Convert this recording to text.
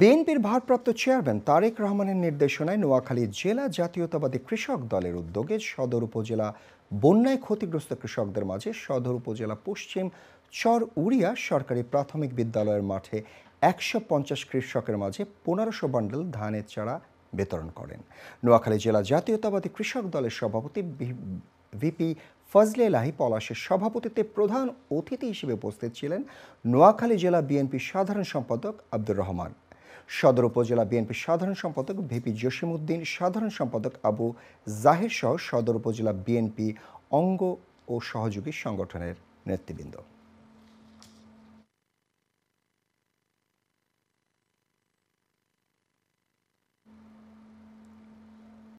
বিএনপির ভারপ্রাপ্ত চেয়ারম্যান তারেক রহমানের নির্দেশনায় নোয়াখালী জেলা জাতীয়তাবাদী কৃষক দলের উদ্যোগে সদর উপজেলা বন্যায় ক্ষতিগ্রস্ত কৃষকদের মাঝে সদর উপজেলা পশ্চিম চর উড়িয়া সরকারি প্রাথমিক বিদ্যালয়ের মাঠে একশো পঞ্চাশ কৃষকের মাঝে পনেরোশো বান্ডেল ধানের চারা বিতরণ করেন নোয়াখালী জেলা জাতীয়তাবাদী কৃষক দলের সভাপতি ভিপি ফজলে লাহি পলাশের সভাপতিত্বে প্রধান অতিথি হিসেবে উপস্থিত ছিলেন নোয়াখালী জেলা বিএনপির সাধারণ সম্পাদক আব্দুর রহমান সদর উপজেলা বিএনপির সাধারণ সম্পাদক ভিপি জসিমুদ্দিন সাধারণ সম্পাদক আবু জাহির সহ সদর উপজেলা বিএনপি অঙ্গ ও সহযোগী সংগঠনের নেতৃবৃন্দ